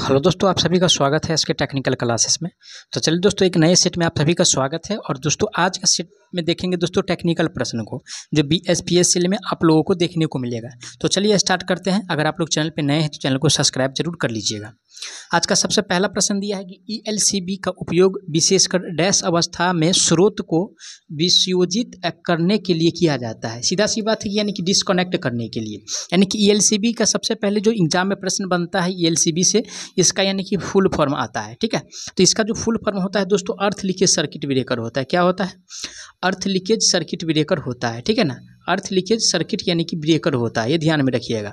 hello दोस्तों आप सभी का स्वागत है इसके टेक्निकल क्लासेस में तो चलिए दोस्तों एक नए सेट में आप सभी का स्वागत है और दोस्तों आज का सेट में देखेंगे दोस्तों टेक्निकल प्रश्न को जो B S P S cell में आप लोगों को देखने को मिलेगा तो चलिए स्टार्ट करते हैं अगर आप लोग चैनल पर नए हैं तो चैनल को सब्सक्राइब जरूर कर लीजिएगा आज का सबसे पहला प्रश्न दिया है कि ई e का उपयोग विशेषकर डैश अवस्था में स्रोत को विसियोजित करने के लिए किया जाता है सीधा सी बात है यानी कि डिस्कनेक्ट करने के लिए यानी कि ई e का सबसे पहले जो एग्जाम में प्रश्न बनता है ई e से इसका यानी कि फुल फॉर्म आता है ठीक है तो इसका जो फुल फॉर्म होता है दोस्तों अर्थ लीकेज सर्किट ब्रेकर होता है क्या होता है अर्थ लीकेज सर्किट ब्रेकर होता है ठीक है ना अर्थ लीकेज सर्किट यानी कि ब्रेकर होता है ये ध्यान में रखिएगा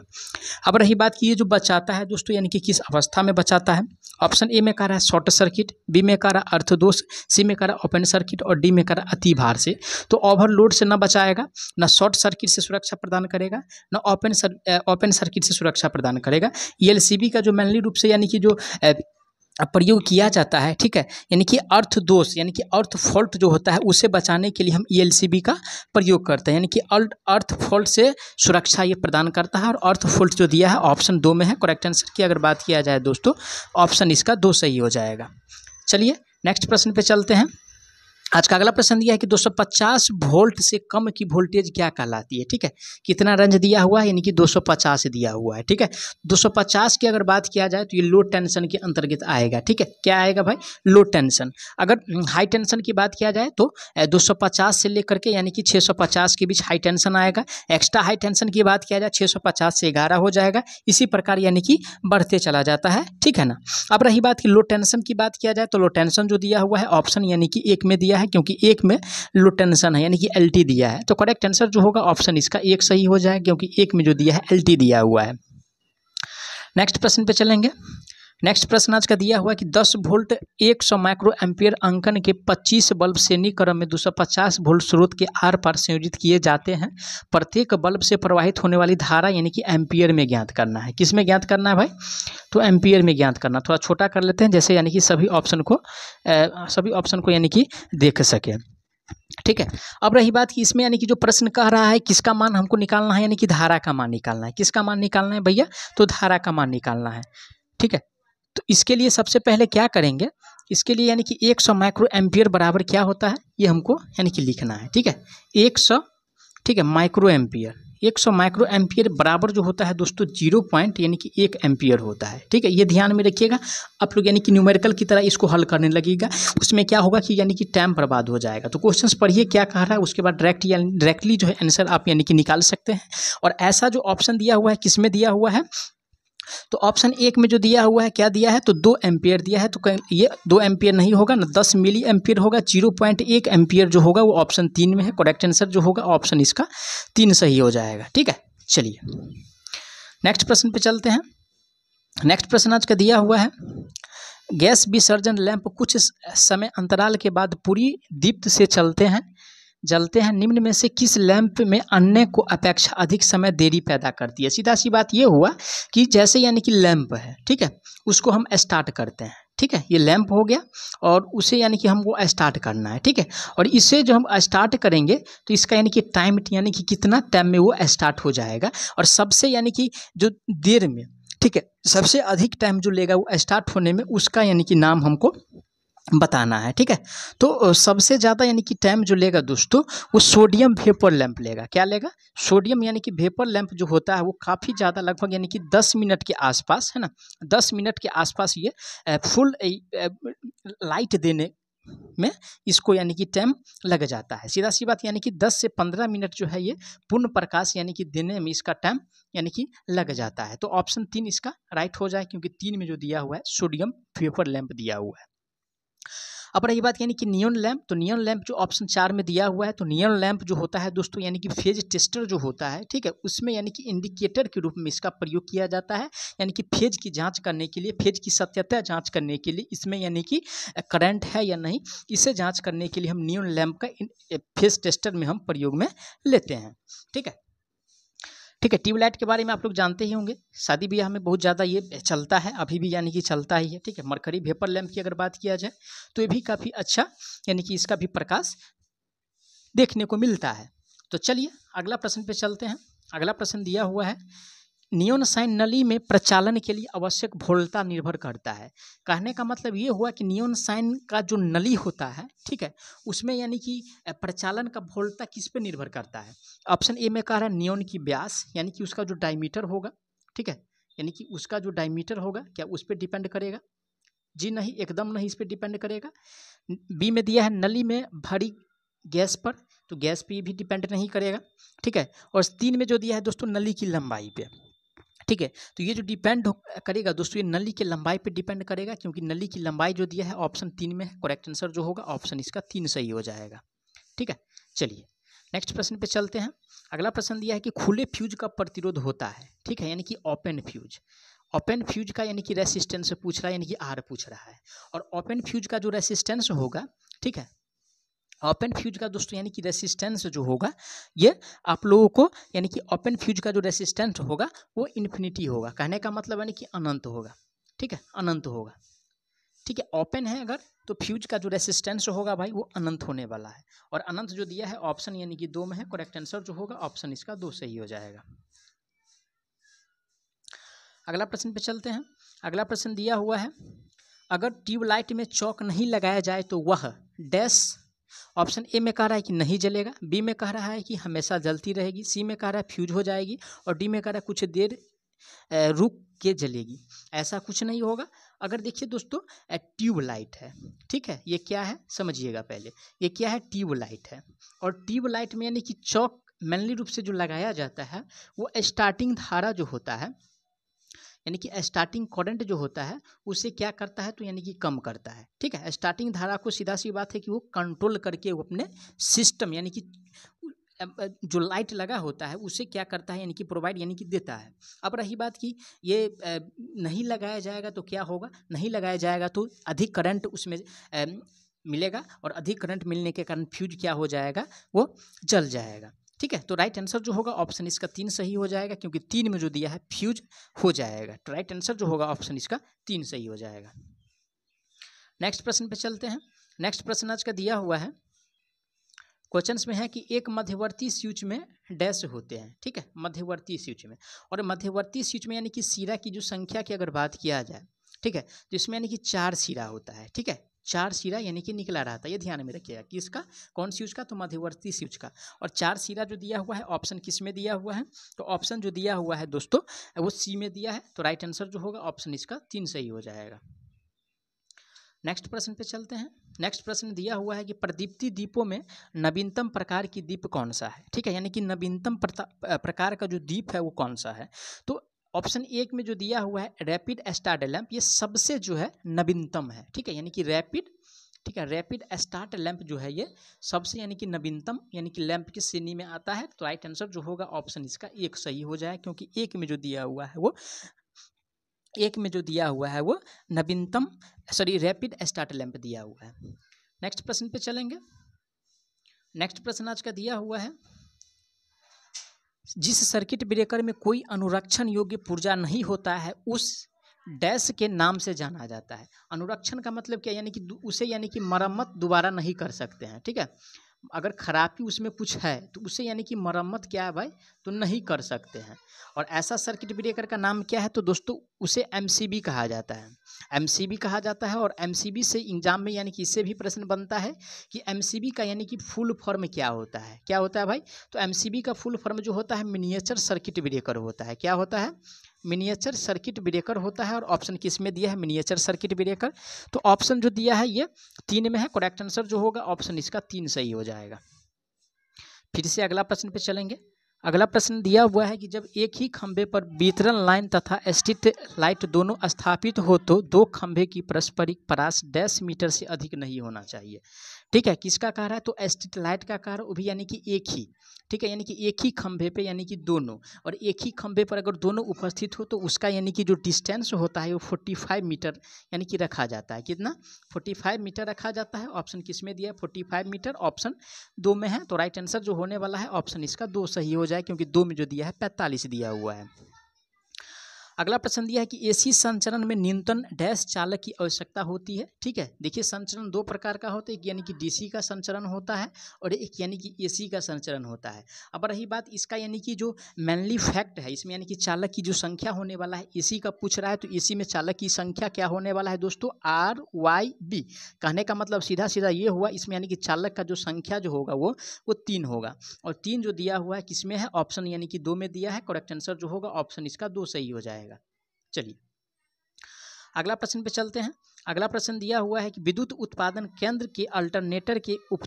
अब रही बात की ये जो बचाता है दोस्तों यानी कि किस अवस्था में बचाता है ऑप्शन ए में कह रहा है शॉर्ट सर्किट बी में कह रहा है अर्थदोष सी में कह रहा है ओपन सर्किट और डी में कह रहा है भार से तो ओवरलोड से ना बचाएगा ना शॉर्ट सर्किट से सुरक्षा प्रदान करेगा ना ओपन सर ओपन सर्किट से सुरक्षा प्रदान करेगा ई e का जो मेनली रूप से यानी कि जो प्रयोग किया जाता है ठीक है यानी कि अर्थ दोष यानी कि अर्थ फॉल्ट जो होता है उसे बचाने के लिए हम ई e का प्रयोग करते हैं यानी कि अर्थ फॉल्ट से सुरक्षा ये प्रदान करता है और अर्थ फॉल्ट जो दिया है ऑप्शन दो में है करेक्ट आंसर की अगर बात किया जाए दोस्तों ऑप्शन इसका दो सही हो जाएगा चलिए नेक्स्ट प्रश्न पर चलते हैं आज का अगला प्रश्न दिया है कि 250 वोल्ट से कम की वोल्टेज क्या कहलाती है ठीक है कितना रेंज दिया हुआ है यानी कि 250 दिया हुआ है ठीक है 250 की अगर बात किया जाए तो ये लो टेंशन के अंतर्गत आएगा ठीक है क्या आएगा भाई लो टेंशन अगर हाई हम्म, टेंशन की बात किया जाए तो 250 से लेकर के यानी कि 650 के बीच हाई टेंशन आएगा एक्स्ट्रा हाई टेंशन की बात किया जाए पचास से ग्यारह हो जाएगा इसी प्रकार यानी कि बढ़ते चला जाता है ठीक है ना अब रही बात की लो टेंशन की बात किया जाए तो लो टेंशन जो दिया हुआ है ऑप्शन यानी कि एक में दिया है क्योंकि एक में लो टेंशन है यानी कि एल दिया है तो करेक्ट आंसर जो होगा ऑप्शन इसका एक सही हो जाए क्योंकि एक में जो दिया है एल दिया हुआ है नेक्स्ट प्रश्न पे चलेंगे नेक्स्ट प्रश्न आज का दिया हुआ कि 10 वोल्ट 100 माइक्रो एम्पियर अंकन के 25 बल्ब श्रेणी क्रम में 250 वोल्ट स्रोत के आर पार संयोजित किए जाते हैं प्रत्येक बल्ब से प्रवाहित होने वाली धारा यानी कि एम्पियर में ज्ञात करना है किस में ज्ञात करना है भाई तो एम्पियर में ज्ञात करना थोड़ा छोटा कर लेते हैं जैसे यानी कि सभी ऑप्शन को सभी ऑप्शन को यानी कि देख सकें ठीक है अब रही बात कि इसमें यानी कि जो प्रश्न कह रहा है किसका मान हमको निकालना है यानी कि धारा का मान निकालना है किसका मान निकालना है भैया तो धारा का मान निकालना है ठीक है तो इसके लिए सबसे पहले क्या करेंगे इसके लिए यानी कि 100 माइक्रो एम्पियर बराबर क्या होता है ये हमको यानी कि लिखना है ठीक है 100 ठीक है माइक्रो एम्पियर 100 माइक्रो एम्पियर बराबर जो होता है दोस्तों जीरो पॉइंट यानी कि एक एम्पियर होता है ठीक है ये ध्यान में रखिएगा आप लोग यानी कि न्यूमेरिकल की तरह इसको हल करने लगेगा उसमें क्या होगा कि यानी कि टाइम बर्बाद हो जाएगा तो क्वेश्चंस पढ़िए क्या कह रहा है उसके बाद डायरेक्ट डायरेक्टली जो है आंसर आप यानी कि निकाल सकते हैं और ऐसा जो ऑप्शन दिया हुआ है किस में दिया हुआ है तो ऑप्शन एक में जो दिया हुआ है क्या दिया है तो दो एम्पियर दिया है तो ये दो एम्पियर नहीं होगा ना दस मिली एम्पियर होगा जीरो पॉइंट एक एम्पियर जो होगा वो ऑप्शन तीन में है करेक्ट आंसर जो होगा ऑप्शन इसका तीन सही हो जाएगा ठीक है चलिए नेक्स्ट प्रश्न पर चलते हैं नेक्स्ट प्रश्न आज का दिया हुआ है गैस विसर्जन लैंप कुछ समय अंतराल के बाद पूरी दीप्त से चलते हैं जलते हैं निम्न में से किस लैंप में अन्य को अपेक्षा अधिक समय देरी पैदा करती है सीधा सी बात ये हुआ कि जैसे यानी कि लैंप है ठीक है उसको हम स्टार्ट करते हैं ठीक है ये लैंप हो गया और उसे यानी कि हमको स्टार्ट करना है ठीक है और इसे जो हम स्टार्ट करेंगे तो इसका यानी कि टाइम यानी कि कितना टाइम में वो स्टार्ट हो जाएगा और सबसे यानी कि जो देर में ठीक है सबसे अधिक टाइम जो लेगा वो स्टार्ट होने में उसका यानी कि नाम हमको बताना है ठीक है तो सबसे ज़्यादा यानी कि टाइम जो लेगा दोस्तों वो सोडियम वेपर लैंप लेगा क्या लेगा सोडियम यानी कि वेपर लैंप जो होता है वो काफ़ी ज़्यादा लगभग यानी कि 10 मिनट के आसपास है ना 10 मिनट के आसपास ये फुल लाइट देने में इसको यानी कि टाइम लग जाता है सीधा सी बात यानी कि 10 से 15 मिनट जो है ये पूर्ण प्रकाश यानी कि देने में इसका टाइम यानी कि लग जाता है तो ऑप्शन तीन इसका राइट हो जाए क्योंकि तीन में जो दिया हुआ है सोडियम वेपर लैंप दिया हुआ है अब रही बात यानी कि नियन लैम्प तो नियन लैम्प जो ऑप्शन चार में दिया हुआ है तो नियन लैम्प जो होता है दोस्तों यानी कि फेज टेस्टर जो होता है ठीक है उसमें यानी कि इंडिकेटर के रूप में इसका प्रयोग किया जाता है यानी कि फेज की जाँच करने के लिए फेज की सत्यता जाँच करने के लिए इसमें यानी कि करंट है या नहीं इसे जाँच करने के लिए हम नियन लैम्प का फेज टेस्टर में हम प्रयोग में लेते हैं ठीक है ठीक है ट्यूबलाइट के बारे में आप लोग जानते ही होंगे शादी ब्याह में बहुत ज़्यादा ये चलता है अभी भी यानी कि चलता ही है ठीक है मरकरी वेपर लैम्प की अगर बात किया जाए तो ये भी काफ़ी अच्छा यानी कि इसका भी प्रकाश देखने को मिलता है तो चलिए अगला प्रश्न पे चलते हैं अगला प्रश्न दिया हुआ है नियोन साइन नली में प्रचालन के लिए आवश्यक भोलता निर्भर करता है कहने का मतलब ये हुआ कि नियोन साइन का जो नली होता है ठीक है उसमें यानी कि प्रचालन का भोलता किस पे निर्भर करता है ऑप्शन ए में कह रहा है नियोन की व्यास यानी कि उसका जो डायमीटर होगा ठीक है यानी कि उसका जो डायमीटर होगा क्या उस पर डिपेंड करेगा जी नहीं एकदम नहीं इस पर डिपेंड करेगा बी में दिया है नली में भारी गैस पर तो गैस पे भी डिपेंड नहीं करेगा ठीक है और तीन में जो दिया है दोस्तों नली की लंबाई पे ठीक है तो ये जो डिपेंड करेगा दोस्तों ये नली की लंबाई पे डिपेंड करेगा क्योंकि नली की लंबाई जो दिया है ऑप्शन तीन में करेक्ट आंसर जो होगा ऑप्शन इसका तीन सही हो जाएगा ठीक है चलिए नेक्स्ट प्रश्न पे चलते हैं अगला प्रश्न दिया है कि खुले फ्यूज का प्रतिरोध होता है ठीक है यानी कि ओपन फ्यूज ओपन फ्यूज का यानी कि रेसिस्टेंस पूछ रहा है यानी कि आर पूछ रहा है और ओपन फ्यूज का जो रेसिस्टेंस होगा ठीक है ओपन फ्यूज का दोस्तों यानी कि रेसिस्टेंस जो होगा ये आप लोगों को यानी कि ओपन फ्यूज का जो रेसिस्टेंस होगा वो इन्फिनिटी होगा कहने का मतलब यानी कि अनंत होगा ठीक है अनंत होगा ठीक है ओपन है अगर तो फ्यूज का जो रेसिस्टेंस होगा भाई वो अनंत होने वाला है और अनंत जो दिया है ऑप्शन यानी कि दो में है करेक्ट आंसर जो होगा ऑप्शन इसका दो सही हो जाएगा अगला प्रश्न पे चलते हैं अगला प्रश्न दिया हुआ है अगर ट्यूबलाइट में चौक नहीं लगाया जाए तो वह डैश ऑप्शन ए में कह रहा है कि नहीं जलेगा बी में कह रहा है कि हमेशा जलती रहेगी सी में कह रहा है फ्यूज हो जाएगी और डी में कह रहा है कुछ देर रुक के जलेगी ऐसा कुछ नहीं होगा अगर देखिए दोस्तों ट्यूबलाइट है ठीक है ये क्या है समझिएगा पहले ये क्या है ट्यूबलाइट है और ट्यूबलाइट में यानी कि चौक मेनली रूप से जो लगाया जाता है वो स्टार्टिंग धारा जो होता है यानी कि स्टार्टिंग करंट जो होता है उसे क्या करता है तो यानी कि कम करता है ठीक है स्टार्टिंग धारा को सीधा सी बात है कि वो कंट्रोल करके वो अपने सिस्टम यानी कि जो लाइट लगा होता है उसे क्या करता है यानी कि प्रोवाइड यानी कि देता है अब रही बात कि ये नहीं लगाया जाएगा तो क्या होगा नहीं लगाया जाएगा तो अधिक करंट उसमें मिलेगा और अधिक करंट मिलने के कारण फ्यूज क्या हो जाएगा वो जल जाएगा ठीक है तो राइट आंसर जो होगा ऑप्शन इसका तीन सही हो जाएगा क्योंकि तीन में जो दिया है फ्यूज हो जाएगा तो राइट आंसर जो होगा ऑप्शन इसका तीन सही हो जाएगा नेक्स्ट प्रश्न पे चलते हैं नेक्स्ट प्रश्न आज का दिया हुआ है क्वेश्चन में है कि एक मध्यवर्ती स्विच में डैश होते हैं ठीक है मध्यवर्ती स्विच में और मध्यवर्ती स्विच में यानी कि सिरा की जो संख्या की अगर बात किया जाए ठीक है तो इसमें यानी कि चार सिरा होता है ठीक है चार सिरा यानी कि निकला रहा था ये ध्यान में रखिएगा कि इसका कौन सी का तो मध्यवर्ती स्यूज का और चार सिरा जो दिया हुआ है ऑप्शन किस में दिया हुआ है तो ऑप्शन जो दिया हुआ है दोस्तों वो सी में दिया है तो राइट आंसर जो होगा ऑप्शन इसका तीन सही हो जाएगा नेक्स्ट प्रश्न पे चलते हैं नेक्स्ट प्रश्न दिया हुआ है कि प्रदीप्ति दीपों में नवीनतम प्रकार की दीप कौन सा है ठीक है यानी कि नवीनतम प्रकार का जो दीप है वो कौन सा है तो ऑप्शन एक में जो दिया हुआ है रैपिड स्टार्ट लैम्प ये सबसे जो है नवीनतम है ठीक है यानी कि रैपिड ठीक है रैपिड स्टार्ट लैंप जो है ये सबसे यानी कि नवीनतम यानी कि लैंप की श्रेणी में आता है तो राइट आंसर जो होगा ऑप्शन इसका एक सही हो जाए क्योंकि एक में जो दिया हुआ है वो एक में जो दिया हुआ है वो नवीनतम सॉरी रैपिड स्टार्ट लैंप दिया हुआ है नेक्स्ट प्रश्न पे चलेंगे नेक्स्ट प्रश्न आज का दिया हुआ है जिस सर्किट ब्रेकर में कोई अनुरक्षण योग्य पुर्जा नहीं होता है उस डैश के नाम से जाना जाता है अनुरक्षण का मतलब क्या यानी कि उसे यानी कि मरम्मत दोबारा नहीं कर सकते हैं ठीक है अगर खराबी उसमें कुछ है तो उसे यानी कि मरम्मत क्या है भाई तो नहीं कर सकते हैं और ऐसा सर्किट ब्रेकर का नाम क्या है तो दोस्तों उसे एम कहा जाता है एम कहा जाता है और एम से एग्जाम में यानी कि इससे भी प्रश्न बनता है कि एम का यानी कि फुल फॉर्म क्या होता है क्या होता है भाई तो एम का फुल फॉर्म जो होता है मिनिएचर सर्किट ब्रेकर होता है क्या होता है मिनिएचर सर्किट ब्रेकर होता है और ऑप्शन किस में दिया है मिनिएचर सर्किट ब्रेकर तो ऑप्शन जो दिया है ये तीन में है करेक्ट आंसर जो होगा ऑप्शन इसका तीन सही हो जाएगा फिर से अगला प्रश्न पे चलेंगे अगला प्रश्न दिया हुआ है कि जब एक ही खंभे पर वितरण लाइन तथा स्थित लाइट दोनों स्थापित हो तो दो खंभे की पारस्परिक परास डैश मीटर से अधिक नहीं होना चाहिए ठीक है किसका कह रहा है तो स्ट्रीट लाइट का कह रहा है वो भी यानी कि एक ही ठीक है यानी कि एक ही खंभे पे यानी कि दोनों और एक ही खंभे पर अगर दोनों उपस्थित हो तो उसका यानी कि जो डिस्टेंस होता है वो फोर्टी फाइव मीटर यानी कि रखा जाता है कितना फोर्टी फाइव मीटर रखा जाता है ऑप्शन किस में दिया है फोर्टी फाइव मीटर ऑप्शन दो में है तो राइट आंसर जो होने वाला है ऑप्शन इसका दो सही हो जाए क्योंकि दो में जो दिया है पैंतालीस दिया हुआ है अगला प्रश्न दिया है कि एसी संचरण में न्यूनतम डैश चालक की आवश्यकता होती है ठीक है देखिए संचरण दो प्रकार का होता है एक यानी कि डीसी का संचरण होता है और एक यानी कि एसी का संचरण होता है अब रही बात इसका यानी कि जो मेनली फैक्ट है इसमें यानी कि चालक की जो संख्या होने वाला है ए का पूछ रहा है तो ए में चालक की संख्या क्या होने वाला है दोस्तों आर वाई बी कहने का मतलब सीधा सीधा ये हुआ इसमें यानी कि चालक का जो संख्या जो होगा वो वो तीन होगा और तीन जो दिया हुआ है किसमें है ऑप्शन यानी कि दो में दिया है करेक्ट आंसर जो होगा ऑप्शन इसका दो सही हो जाएगा चलिए अगला प्रश्न पे चलते हैं अगला प्रश्न दिया हुआ है कि विद्युत उत्पादन केंद्र के अल्टरनेटर के उप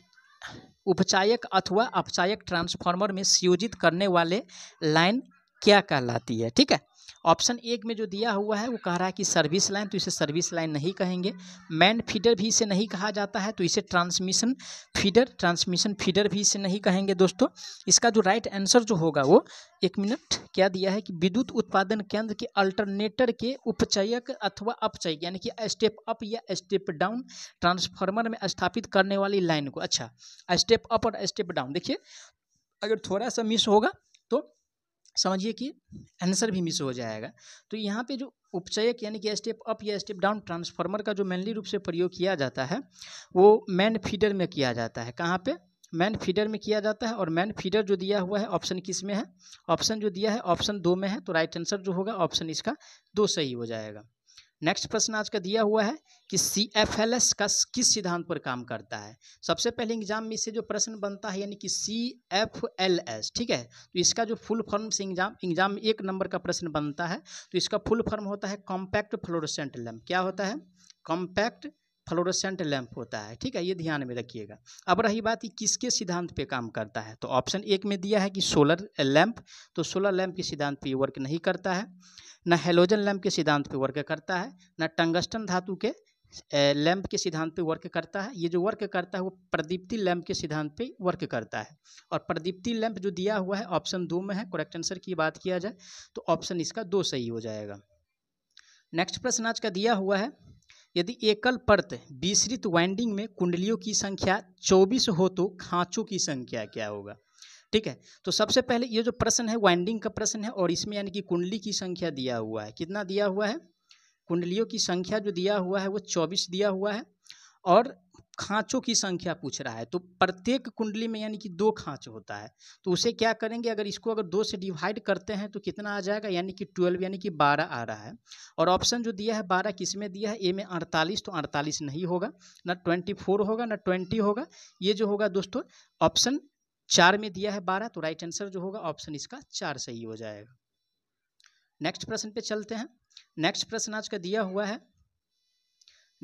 उपचायक अथवा अपचायक ट्रांसफार्मर में संयोजित करने वाले लाइन क्या कहलाती है ठीक है ऑप्शन एक में जो दिया हुआ है वो कह रहा है कि सर्विस लाइन तो इसे सर्विस लाइन नहीं कहेंगे मैन फीडर भी इसे नहीं कहा जाता है तो इसे ट्रांसमिशन फीडर ट्रांसमिशन फीडर भी इसे नहीं कहेंगे दोस्तों इसका जो राइट आंसर जो होगा वो एक मिनट क्या दिया है कि विद्युत उत्पादन केंद्र के अल्टरनेटर के उपचयक अथवा अपचय यानी कि स्टेप अप या स्टेप डाउन ट्रांसफार्मर में स्थापित करने वाली लाइन को अच्छा स्टेप अप और स्टेप डाउन देखिए अगर थोड़ा सा मिस होगा तो समझिए कि आंसर भी मिस हो जाएगा तो यहाँ पे जो उपचयक यानी कि स्टेप अप या स्टेप डाउन ट्रांसफार्मर का जो मेनली रूप से प्रयोग किया जाता है वो मैन फीडर में किया जाता है कहाँ पे मैन फीडर में किया जाता है और मैन फीडर जो दिया हुआ है ऑप्शन किस में है ऑप्शन जो दिया है ऑप्शन दो में है तो राइट आंसर जो होगा ऑप्शन इसका दो सही हो जाएगा नेक्स्ट प्रश्न आज का दिया हुआ है कि सी एफ एल एस का किस सिद्धांत पर काम करता है सबसे पहले एग्जाम में इससे जो प्रश्न बनता है यानी कि सी एफ एल एस ठीक है तो इसका जो फुल फॉर्म से एग्जाम एग्जाम में एक नंबर का प्रश्न बनता है तो इसका फुल फॉर्म होता है कॉम्पैक्ट फ्लोरोसेंट लैम्प क्या होता है कॉम्पैक्ट फ्लोरोसेंट लैंप होता है ठीक है ये ध्यान में रखिएगा अब रही बात ये किसके सिद्धांत पे काम करता है तो ऑप्शन एक में दिया है कि सोलर लैंप तो सोलर लैंप के सिद्धांत पे वर्क नहीं करता है ना हेलोजन लैंप के सिद्धांत पे वर्क करता है ना टंगस्टन धातु के लैम्प के सिद्धांत पे वर्क करता है ये जो वर्क करता है वो प्रदीप्ति लैम्प के सिद्धांत पे वर्क करता है और प्रदीप्ति लैम्प जो दिया हुआ है ऑप्शन दो में है करेक्ट आंसर की बात किया जाए तो ऑप्शन इसका दो सही हो जाएगा नेक्स्ट प्रश्न आज का दिया हुआ है यदि एकल परत विसरित वाइंडिंग में कुंडलियों की संख्या चौबीस हो तो खाँचों की संख्या क्या होगा ठीक है तो सबसे पहले ये जो प्रश्न है वाइंडिंग का प्रश्न है और इसमें यानी कि कुंडली की संख्या दिया हुआ है कितना दिया हुआ है कुंडलियों की संख्या जो दिया हुआ है वो चौबीस दिया हुआ है और खाँचों की संख्या पूछ रहा है तो प्रत्येक कुंडली में यानी कि दो खाँच होता है तो उसे क्या करेंगे अगर इसको अगर दो से डिवाइड करते हैं तो कितना आ जाएगा यानी कि ट्वेल्व यानी कि बारह आ रहा है और ऑप्शन जो दिया है बारह किस में दिया है ए में अड़तालीस तो अड़तालीस नहीं होगा ना ट्वेंटी फोर होगा ना ट्वेंटी होगा ये जो होगा दोस्तों ऑप्शन चार में दिया है बारह तो राइट आंसर जो होगा ऑप्शन इसका चार सही हो जाएगा नेक्स्ट प्रश्न पे चलते हैं नेक्स्ट प्रश्न आज का दिया हुआ है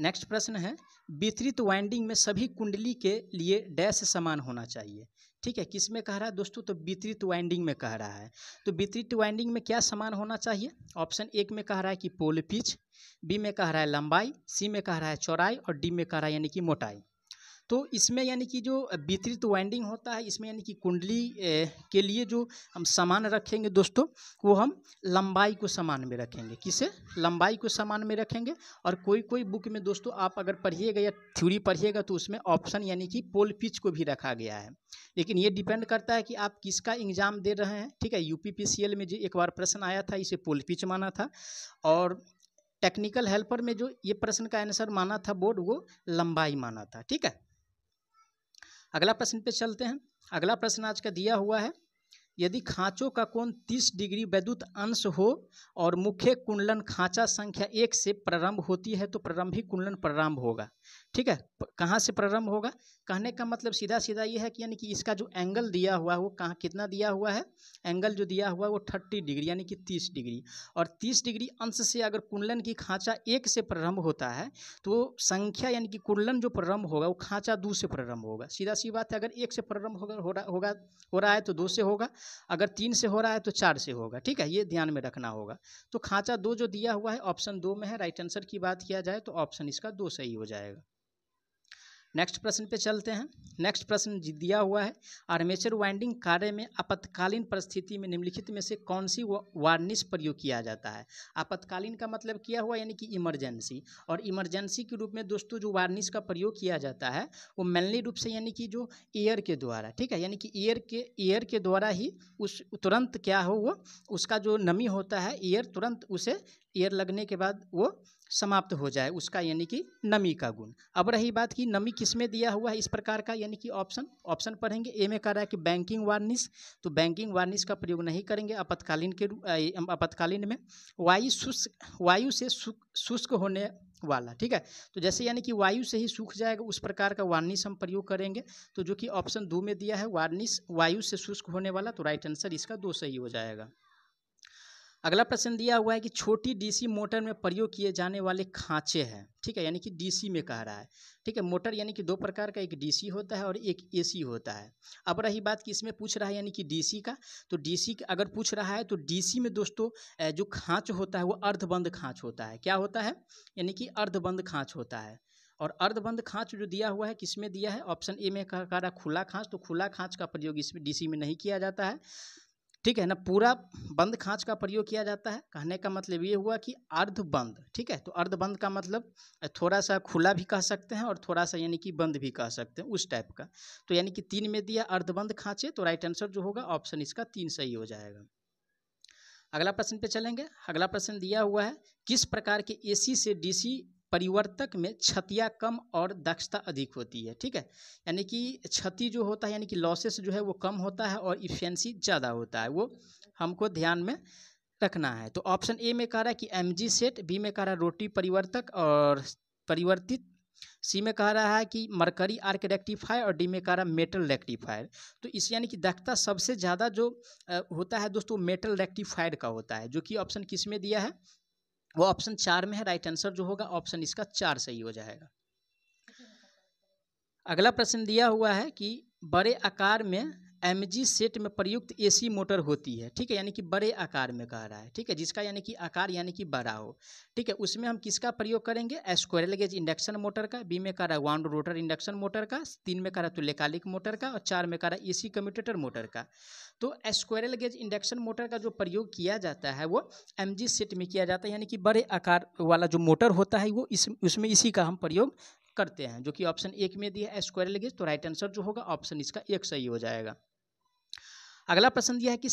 नेक्स्ट प्रश्न है वितरित वाइंडिंग में सभी कुंडली के लिए डैश समान होना चाहिए ठीक है किस में कह रहा है दोस्तों तो वितरित वाइंडिंग में कह रहा है तो वितरित वाइंडिंग में क्या समान होना चाहिए ऑप्शन एक में कह रहा है कि पोल पिच बी में कह रहा है लंबाई सी में कह रहा है चौड़ाई और डी में कह रहा है यानी कि मोटाई तो इसमें यानी कि जो वितरित वाइंडिंग होता है इसमें यानी कि कुंडली के लिए जो हम सामान रखेंगे दोस्तों वो हम लंबाई को सामान में रखेंगे किसे लंबाई को सामान में रखेंगे और कोई कोई बुक में दोस्तों आप अगर पढ़िएगा या थ्योरी पढ़िएगा तो उसमें ऑप्शन यानी कि पोल पिच को भी रखा गया है लेकिन ये डिपेंड करता है कि आप किसका एग्जाम दे रहे हैं ठीक है यूपीपीसीएल में जो एक बार प्रश्न आया था इसे पोल पिच माना था और टेक्निकल हेल्पर में जो ये प्रश्न का आंसर माना था बोर्ड वो लंबाई माना था ठीक है अगला प्रश्न पे चलते हैं अगला प्रश्न आज का दिया हुआ है यदि खाँचों का कोण 30 डिग्री वैद्युत अंश हो और मुख्य कुंडलन खाँचा संख्या एक से प्रारंभ होती है तो प्रारंभिक कुंडलन प्रारंभ होगा ठीक है कहाँ से प्रारंभ होगा कहने का मतलब सीधा सीधा ये है कि यानी कि इसका जो एंगल दिया हुआ है वो कहाँ कितना दिया हुआ है एंगल जो दिया हुआ है वो थर्टी डिग्री यानी कि तीस डिग्री और तीस डिग्री अंश से अगर कुंडलन की खाँचा एक से प्रारंभ होता है तो संख्या यानी कि कुंडलन जो प्रारंभ होगा वो खाँचा दो से प्रारंभ होगा सीधा सी बात है अगर एक से प्रारंभ होगा हो रहा होगा हो रहा है तो दो से होगा अगर तीन से हो रहा है तो चार से होगा ठीक है ये ध्यान में रखना होगा तो खाँचा दो जो दिया हुआ है ऑप्शन दो में है राइट आंसर की बात किया जाए तो ऑप्शन इसका दो सही हो जाएगा नेक्स्ट प्रश्न पे चलते हैं नेक्स्ट प्रश्न दिया हुआ है आर्मेचर वाइंडिंग कार्य में आपत्कालीन परिस्थिति में निम्नलिखित में से कौन सी वार्निश प्रयोग किया जाता है आपातकालीन का मतलब किया हुआ यानी कि इमरजेंसी और इमरजेंसी के रूप में दोस्तों जो वार्निश का प्रयोग किया जाता है वो मेनली रूप से यानी कि जो एयर के द्वारा ठीक है यानी कि एयर के एयर के द्वारा ही उस तुरंत क्या हो वो उसका जो नमी होता है एयर तुरंत उसे एयर लगने के बाद वो समाप्त हो जाए उसका यानी कि नमी का गुण अब रही बात कि नमी किस में दिया हुआ है इस प्रकार का यानी कि ऑप्शन ऑप्शन पढ़ेंगे ए में कह रहा है कि बैंकिंग वार्निश तो बैंकिंग वार्निश का प्रयोग नहीं करेंगे आपत्कालीन के आपातकालीन में वायु शुष्क वायु से शुष्क होने वाला ठीक है तो जैसे यानी कि वायु से ही सूख जाएगा उस प्रकार का वार्निश हम प्रयोग करेंगे तो जो कि ऑप्शन दो में दिया है वार्निश वायु से शुष्क होने वाला तो राइट आंसर इसका दो सही हो जाएगा अगला प्रश्न दिया हुआ है कि छोटी डीसी मोटर में प्रयोग किए जाने वाले खांचे हैं ठीक है यानी कि डीसी में कह रहा है ठीक है मोटर यानी कि दो प्रकार का एक डीसी होता है और एक एसी होता है अब रही बात कि इसमें पूछ रहा है यानी कि डीसी का तो डीसी अगर पूछ रहा है तो डीसी में दोस्तों जो खाँच होता है वो अर्धबंद खाँच होता है क्या होता है यानी कि अर्धबंद खाँच होता है और अर्धबंद खाँच जो दिया हुआ है किसमें दिया है ऑप्शन ए में कह रहा खुला खाँच तो खुला खाँच का प्रयोग इसमें डीसी में नहीं किया जाता है ठीक है ना पूरा बंद खांच का प्रयोग किया जाता है कहने का मतलब ये हुआ कि अर्ध बंद ठीक है तो अर्ध बंद का मतलब थोड़ा सा खुला भी कह सकते हैं और थोड़ा सा यानी कि बंद भी कह सकते हैं उस टाइप का तो यानी कि तीन में दिया अर्ध बंद खांचे तो राइट आंसर जो होगा ऑप्शन इसका तीन सही हो जाएगा अगला प्रश्न पे चलेंगे अगला प्रश्न दिया हुआ है किस प्रकार के एसी से डीसी परिवर्तक में क्षतियाँ कम और दक्षता अधिक होती है ठीक है यानी कि क्षति जो होता है यानी कि लॉसेस जो है वो कम होता है और इफिशेंसी ज़्यादा होता है वो हमको ध्यान में रखना है तो ऑप्शन ए में कह रहा है कि एम जी सेट बी में कह रहा है रोटी परिवर्तक और परिवर्तित सी में कह रहा है कि मरकरी आर्क रेक्टिफायर और डी में कह रहा है मेटल रेक्टिफायर तो इस यानी कि दक्षता सबसे ज़्यादा जो होता है दोस्तों मेटल रेक्टिफायर का होता है जो कि ऑप्शन किस में दिया है वो ऑप्शन चार में है राइट आंसर जो होगा ऑप्शन इसका चार सही हो जाएगा अगला प्रश्न दिया हुआ है कि बड़े आकार में एम सेट में प्रयुक्त एसी मोटर होती है ठीक है यानी कि बड़े आकार में कह रहा है ठीक है जिसका यानी कि आकार यानी कि बड़ा हो ठीक है उसमें हम किसका प्रयोग करेंगे स्क्वायरल गेज इंडक्शन मोटर का बी में कह रहा है वाउंड रोटर इंडक्शन मोटर का तीन में कह रहा है तुल्यकालिक मोटर का और चार में कह रहा है एसी कम्यूटेटर मोटर का तो स्क्वायरल गेज इंडक्शन मोटर का जो प्रयोग किया जाता है वो एम सेट में किया जाता है यानी कि बड़े आकार वाला जो मोटर होता है वो इस उसमें इसी का हम प्रयोग करते हैं जो कि ऑप्शन एक में दिया है स्क्वायरल गेज तो राइट आंसर जो होगा ऑप्शन इसका एक सही हो जाएगा अगला प्रश्न दिया है कि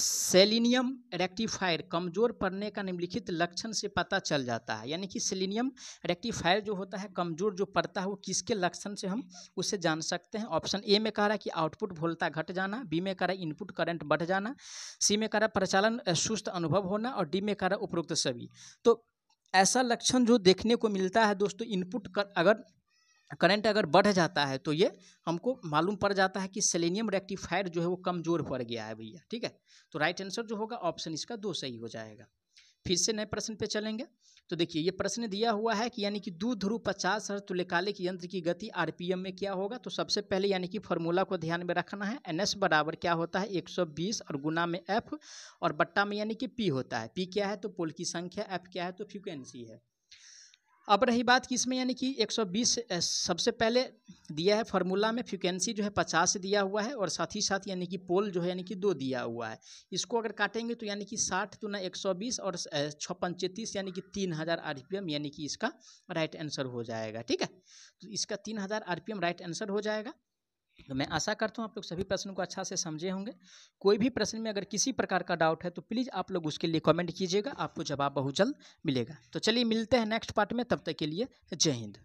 सेलिनियम रेक्टिफायर कमज़ोर पड़ने का निम्नलिखित लक्षण से पता चल जाता है यानी कि सेलिनियम रेक्टिफायर जो होता है कमज़ोर जो पड़ता है वो किसके लक्षण से हम उसे जान सकते हैं ऑप्शन ए में कह रहा है कि आउटपुट वोल्टा घट जाना बी में कह रहा है इनपुट करंट बढ़ जाना सी में कह रहा है प्रचालन सुस्त अनुभव होना और डी में कह रहा है उपरोक्त सभी तो ऐसा लक्षण जो देखने को मिलता है दोस्तों इनपुट कर अगर करंट अगर बढ़ जाता है तो ये हमको मालूम पड़ जाता है कि सेलेनियम रेक्टिफायर जो है वो कमज़ोर पड़ गया है भैया ठीक है तो राइट आंसर जो होगा ऑप्शन इसका दो सही हो जाएगा फिर से नए प्रश्न पे चलेंगे तो देखिए ये प्रश्न दिया हुआ है कि यानी कि दू ध्रुव पचास हर तुल्यकालिक यंत्र की गति आरपीएम में क्या होगा तो सबसे पहले यानी कि फॉर्मूला को ध्यान में रखना है एन एस बराबर क्या होता है 120 और गुना में एफ और बट्टा में यानी कि पी होता है पी क्या है तो पोल की संख्या एफ क्या है तो फ्रिक्वेंसी है अब रही बात कि इसमें यानी कि 120 सबसे पहले दिया है फार्मूला में फ्रिक्वेंसी जो है 50 दिया हुआ है और साथ ही साथ यानी कि पोल जो है यानी कि दो दिया हुआ है इसको अगर काटेंगे तो यानी कि साठ दुना ना एक और छः पंचतीस यानी कि तीन हज़ार आर यानी कि इसका राइट आंसर हो जाएगा ठीक है तो इसका तीन हज़ार आर राइट आंसर हो जाएगा तो मैं आशा करता हूँ आप लोग सभी प्रश्नों को अच्छा से समझे होंगे कोई भी प्रश्न में अगर किसी प्रकार का डाउट है तो प्लीज़ आप लोग उसके लिए कमेंट कीजिएगा आपको जवाब बहुत जल्द मिलेगा तो चलिए मिलते हैं नेक्स्ट पार्ट में तब तक के लिए जय हिंद